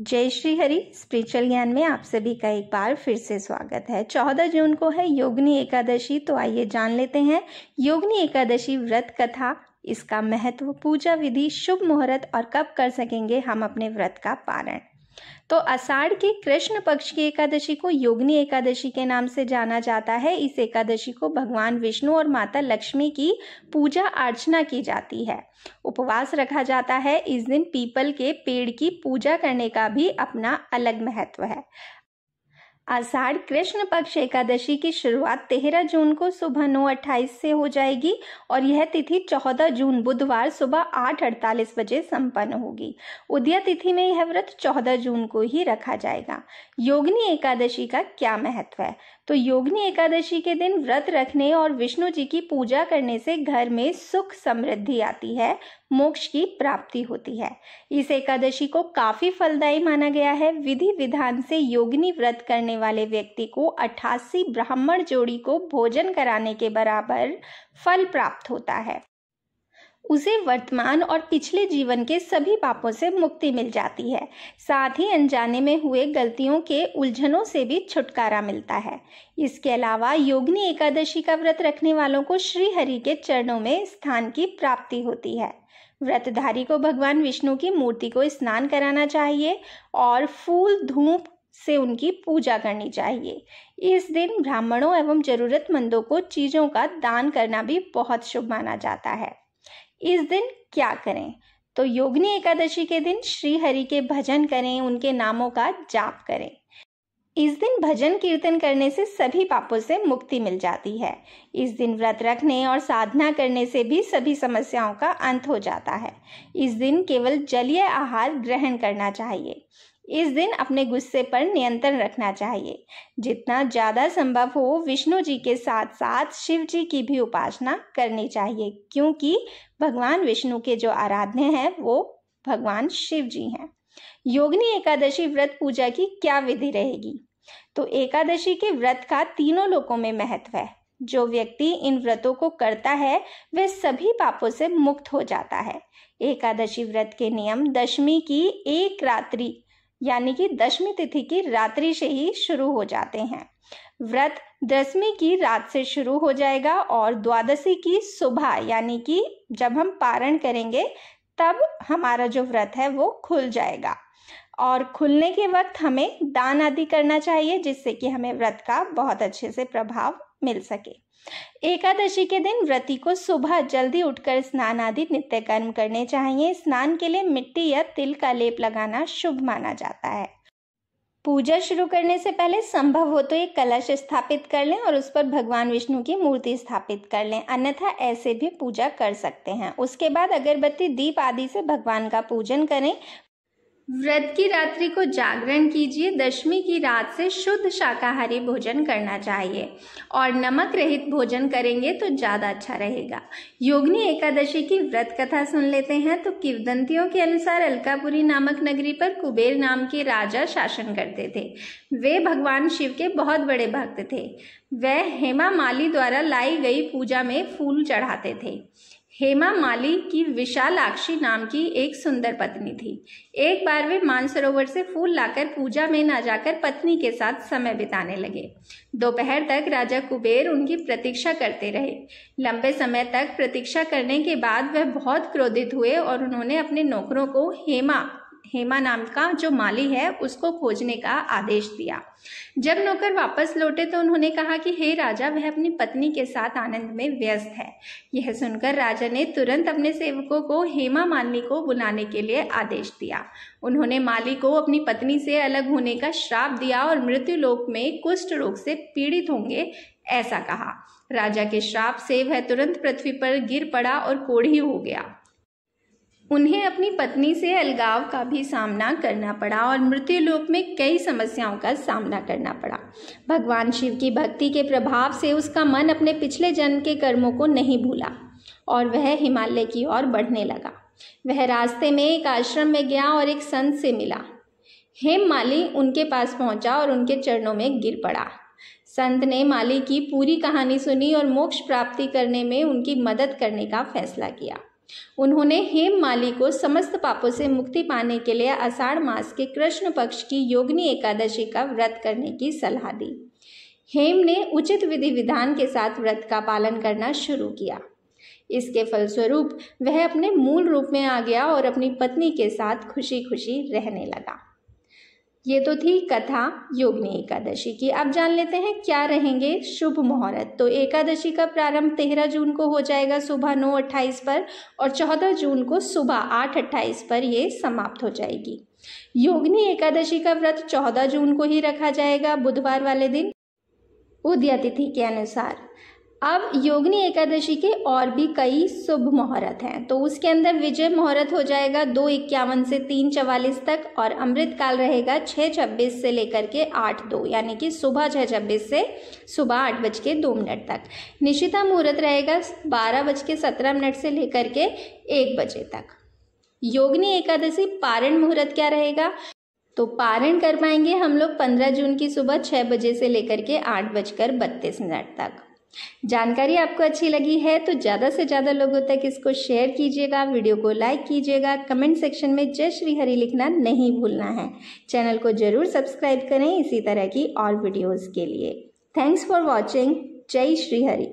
जय श्री हरि स्पिरिचुअल ज्ञान में आप सभी का एक बार फिर से स्वागत है चौदह जून को है योगनी एकादशी तो आइए जान लेते हैं योगनी एकादशी व्रत कथा इसका महत्व पूजा विधि शुभ मुहूर्त और कब कर सकेंगे हम अपने व्रत का पारण तो अषाढ़ के कृष्ण पक्ष की एकादशी को योगनी एकादशी के नाम से जाना जाता है इस एकादशी को भगवान विष्णु और माता लक्ष्मी की पूजा अर्चना की जाती है उपवास रखा जाता है इस दिन पीपल के पेड़ की पूजा करने का भी अपना अलग महत्व है आषाढ़ कृष्ण पक्ष एकादशी की शुरुआत तेरह जून को सुबह नौ अट्ठाईस से हो जाएगी और यह तिथि चौदह जून बुधवार सुबह आठ अड़तालीस बजे संपन्न होगी उदय तिथि में यह व्रत चौदह जून को ही रखा जाएगा योगनी एकादशी का क्या महत्व है तो योगनी एकादशी के दिन व्रत रखने और विष्णु जी की पूजा करने से घर में सुख समृद्धि आती है मोक्ष की प्राप्ति होती है इस एकादशी को काफी फलदायी माना गया है विधि विधान से योगिनी व्रत करने वाले व्यक्ति को अठासी ब्राह्मण जोड़ी को भोजन कराने के बराबर फल प्राप्त होता है उसे वर्तमान और पिछले जीवन के सभी पापों से मुक्ति मिल जाती है साथ ही अनजाने में हुए गलतियों के उलझनों से भी छुटकारा मिलता है इसके अलावा योगनी एकादशी का व्रत रखने वालों को श्री हरि के चरणों में स्थान की प्राप्ति होती है व्रतधारी को भगवान विष्णु की मूर्ति को स्नान कराना चाहिए और फूल धूप से उनकी पूजा करनी चाहिए इस दिन ब्राह्मणों एवं जरूरतमंदों को चीज़ों का दान करना भी बहुत शुभ माना जाता है इस दिन क्या करें तो योगिनी एकादशी के दिन श्री हरि के भजन करें उनके नामों का जाप करें इस दिन भजन कीर्तन करने से सभी पापों से मुक्ति मिल जाती है इस दिन व्रत रखने और साधना करने से भी सभी समस्याओं का अंत हो जाता है इस दिन केवल जलीय आहार ग्रहण करना चाहिए इस दिन अपने गुस्से पर नियंत्रण रखना चाहिए जितना ज़्यादा संभव हो विष्णु जी के साथ साथ शिव जी की भी उपासना करनी चाहिए क्योंकि भगवान विष्णु के जो आराध्य हैं वो भगवान शिव जी हैं योगनी एकादशी व्रत पूजा की क्या विधि रहेगी तो एकादशी के व्रत का तीनों लोकों में महत्व है जो व्यक्ति इन व्रतों को करता है वह सभी पापों से मुक्त हो जाता है एकादशी व्रत के नियम दशमी की एक रात्रि यानी कि दशमी तिथि की रात्रि से ही शुरू हो जाते हैं व्रत दसवीं की रात से शुरू हो जाएगा और द्वादशी की सुबह यानी कि जब हम पारण करेंगे तब हमारा जो व्रत है वो खुल जाएगा और खुलने के वक्त हमें दान आदि करना चाहिए जिससे कि हमें व्रत का बहुत अच्छे से प्रभाव मिल सके एकादशी के दिन व्रती को सुबह जल्दी उठकर स्नान आदि नित्य कर्म करने चाहिए स्नान के लिए मिट्टी या तिल का लेप लगाना शुभ माना जाता है पूजा शुरू करने से पहले संभव हो तो एक कलश स्थापित कर लें और उस पर भगवान विष्णु की मूर्ति स्थापित कर लें अन्यथा ऐसे भी पूजा कर सकते हैं उसके बाद अगरबत्ती दीप आदि से भगवान का पूजन करें व्रत की रात्रि को जागरण कीजिए दशमी की रात से शुद्ध शाकाहारी भोजन करना चाहिए और नमक रहित भोजन करेंगे तो ज़्यादा अच्छा रहेगा योगनी एकादशी की व्रत कथा सुन लेते हैं तो किवदंतियों के अनुसार अलकापुरी नामक नगरी पर कुबेर नाम के राजा शासन करते थे वे भगवान शिव के बहुत बड़े भक्त थे वह हेमा माली द्वारा लाई गई पूजा में फूल चढ़ाते थे हेमा माली की विशालाक्षी नाम की एक सुंदर पत्नी थी एक बार वे मानसरोवर से फूल लाकर पूजा में न जाकर पत्नी के साथ समय बिताने लगे दोपहर तक राजा कुबेर उनकी प्रतीक्षा करते रहे लंबे समय तक प्रतीक्षा करने के बाद वह बहुत क्रोधित हुए और उन्होंने अपने नौकरों को हेमा हेमा नाम का जो माली है उसको खोजने का आदेश दिया जब नौकर वापस लौटे तो उन्होंने कहा कि हे राजा वह अपनी पत्नी के साथ आनंद में व्यस्त है यह सुनकर राजा ने तुरंत अपने सेवकों को हेमा मालिनी को बुलाने के लिए आदेश दिया उन्होंने माली को अपनी पत्नी से अलग होने का श्राप दिया और मृत्यु लोक में कुष्ठ रोग से पीड़ित होंगे ऐसा कहा राजा के श्राप से वह तुरंत पृथ्वी पर गिर पड़ा और कोढ़ी हो गया उन्हें अपनी पत्नी से अलगाव का भी सामना करना पड़ा और मृत्यु लोक में कई समस्याओं का सामना करना पड़ा भगवान शिव की भक्ति के प्रभाव से उसका मन अपने पिछले जन्म के कर्मों को नहीं भूला और वह हिमालय की ओर बढ़ने लगा वह रास्ते में एक आश्रम में गया और एक संत से मिला हेम माली उनके पास पहुंचा और उनके चरणों में गिर पड़ा संत ने माली की पूरी कहानी सुनी और मोक्ष प्राप्ति करने में उनकी मदद करने का फैसला किया उन्होंने हेम माली को समस्त पापों से मुक्ति पाने के लिए आषाढ़ मास के कृष्ण पक्ष की योगनी एकादशी का व्रत करने की सलाह दी हेम ने उचित विधि विधान के साथ व्रत का पालन करना शुरू किया इसके फलस्वरूप वह अपने मूल रूप में आ गया और अपनी पत्नी के साथ खुशी खुशी रहने लगा ये तो थी कथा योगनी एकादशी की अब जान लेते हैं क्या रहेंगे शुभ मुहूर्त तो एकादशी का प्रारंभ तेरह जून को हो जाएगा सुबह नौ अट्ठाईस पर और चौदह जून को सुबह आठ अट्ठाईस पर ये समाप्त हो जाएगी योगनी एकादशी का व्रत चौदह जून को ही रखा जाएगा बुधवार वाले दिन उदया तिथि के अनुसार अब योगनी एकादशी के और भी कई शुभ मुहूर्त हैं तो उसके अंदर विजय मुहूर्त हो जाएगा दो इक्यावन से तीन चवालीस तक और अमृत काल रहेगा छः छब्बीस से लेकर के आठ दो यानी कि सुबह छः छब्बीस से सुबह आठ बज के दो मिनट तक निशिता मुहूर्त रहेगा बारह बज के सत्रह मिनट से लेकर के एक बजे तक योगनी एकादशी पारण मुहूर्त क्या रहेगा तो पारण कर पाएंगे हम लोग पंद्रह जून की सुबह छः बजे से लेकर के आठ बजकर बत्तीस मिनट तक जानकारी आपको अच्छी लगी है तो ज़्यादा से ज़्यादा लोगों तक इसको शेयर कीजिएगा वीडियो को लाइक कीजिएगा कमेंट सेक्शन में जय श्री हरि लिखना नहीं भूलना है चैनल को ज़रूर सब्सक्राइब करें इसी तरह की और वीडियोज़ के लिए थैंक्स फॉर वॉचिंग जय श्री हरि